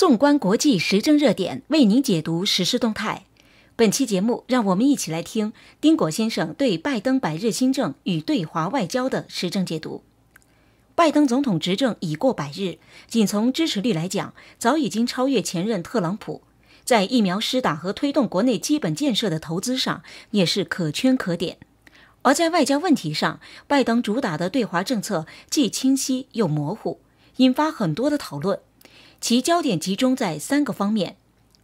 纵观国际时政热点，为您解读时事动态。本期节目，让我们一起来听丁果先生对拜登百日新政与对华外交的时政解读。拜登总统执政已过百日，仅从支持率来讲，早已经超越前任特朗普。在疫苗施打和推动国内基本建设的投资上，也是可圈可点。而在外交问题上，拜登主打的对华政策既清晰又模糊，引发很多的讨论。其焦点集中在三个方面：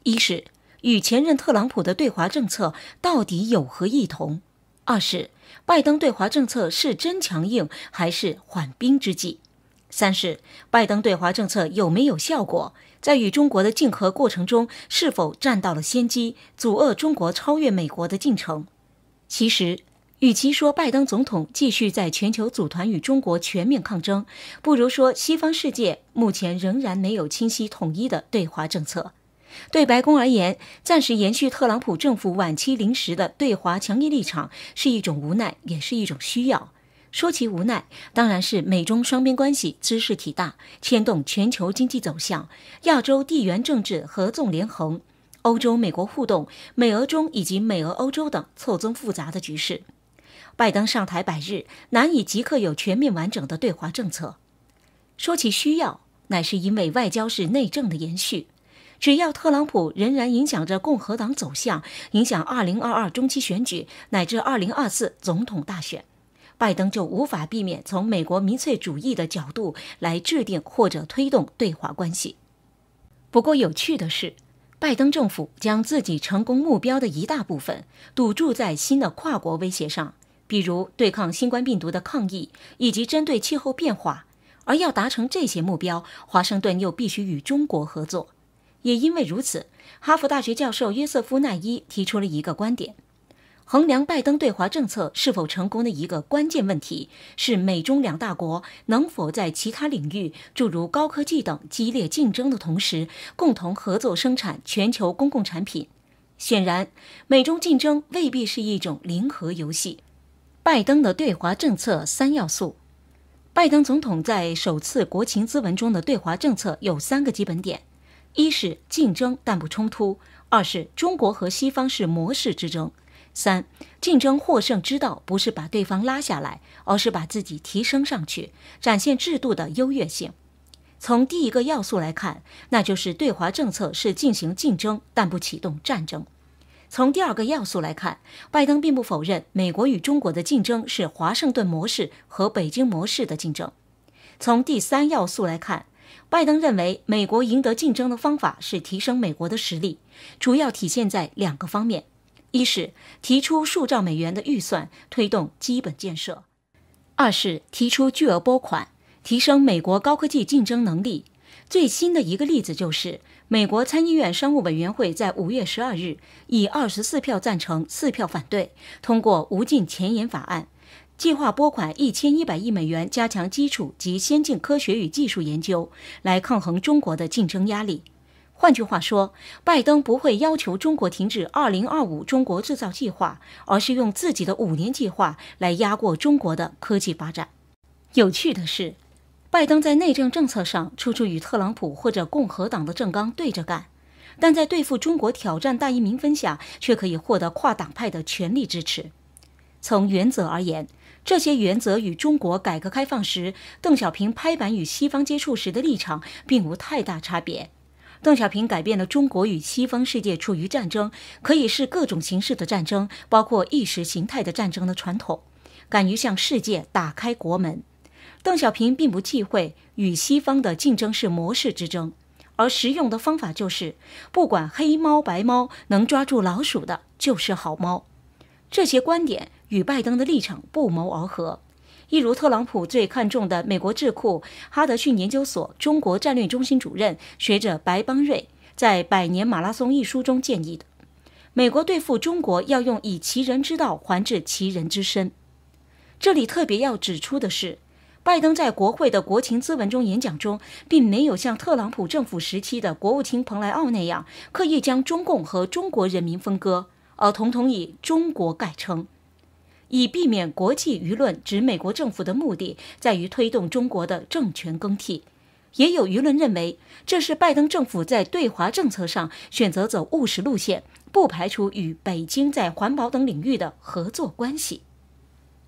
一是与前任特朗普的对华政策到底有何异同；二是拜登对华政策是真强硬还是缓兵之计；三是拜登对华政策有没有效果，在与中国的竞合过程中是否占到了先机，阻遏中国超越美国的进程？其实。与其说拜登总统继续在全球组团与中国全面抗争，不如说西方世界目前仍然没有清晰统一的对华政策。对白宫而言，暂时延续特朗普政府晚期临时的对华强硬立场是一种无奈，也是一种需要。说起无奈，当然是美中双边关系知势体大，牵动全球经济走向、亚洲地缘政治合纵连横、欧洲美国互动、美俄中以及美俄欧洲等错综复杂的局势。拜登上台百日，难以即刻有全面完整的对华政策。说起需要，乃是因为外交是内政的延续。只要特朗普仍然影响着共和党走向，影响2022中期选举乃至2024总统大选，拜登就无法避免从美国民粹主义的角度来制定或者推动对华关系。不过有趣的是，拜登政府将自己成功目标的一大部分赌注在新的跨国威胁上。比如对抗新冠病毒的抗疫，以及针对气候变化，而要达成这些目标，华盛顿又必须与中国合作。也因为如此，哈佛大学教授约瑟夫奈伊提出了一个观点：衡量拜登对华政策是否成功的一个关键问题是，美中两大国能否在其他领域，诸如高科技等激烈竞争的同时，共同合作生产全球公共产品。显然，美中竞争未必是一种零和游戏。拜登的对华政策三要素。拜登总统在首次国情咨文中的对华政策有三个基本点：一是竞争但不冲突；二是中国和西方是模式之争；三，竞争获胜之道不是把对方拉下来，而是把自己提升上去，展现制度的优越性。从第一个要素来看，那就是对华政策是进行竞争，但不启动战争。从第二个要素来看，拜登并不否认美国与中国的竞争是华盛顿模式和北京模式的竞争。从第三要素来看，拜登认为美国赢得竞争的方法是提升美国的实力，主要体现在两个方面：一是提出数兆美元的预算推动基本建设；二是提出巨额拨款提升美国高科技竞争能力。最新的一个例子就是，美国参议院商务委员会在五月十二日以二十四票赞成、四票反对通过《无尽前沿法案》，计划拨款一千一百亿美元加强基础及先进科学与技术研究，来抗衡中国的竞争压力。换句话说，拜登不会要求中国停止“二零二五中国制造计划”，而是用自己的五年计划来压过中国的科技发展。有趣的是。拜登在内政政策上处处与特朗普或者共和党的政纲对着干，但在对付中国挑战大义民分下，却可以获得跨党派的全力支持。从原则而言，这些原则与中国改革开放时邓小平拍板与西方接触时的立场并无太大差别。邓小平改变了中国与西方世界处于战争，可以是各种形式的战争，包括意识形态的战争的传统，敢于向世界打开国门。邓小平并不忌讳与西方的竞争是模式之争，而实用的方法就是不管黑猫白猫，能抓住老鼠的就是好猫。这些观点与拜登的立场不谋而合，一如特朗普最看重的美国智库哈德逊研究所中国战略中心主任学者白邦瑞在《百年马拉松》一书中建议的：美国对付中国要用以其人之道还治其人之身。这里特别要指出的是。拜登在国会的国情咨文中演讲中，并没有像特朗普政府时期的国务卿蓬莱奥那样刻意将中共和中国人民分割，而统统以中国概称，以避免国际舆论指美国政府的目的在于推动中国的政权更替。也有舆论认为，这是拜登政府在对华政策上选择走务实路线，不排除与北京在环保等领域的合作关系。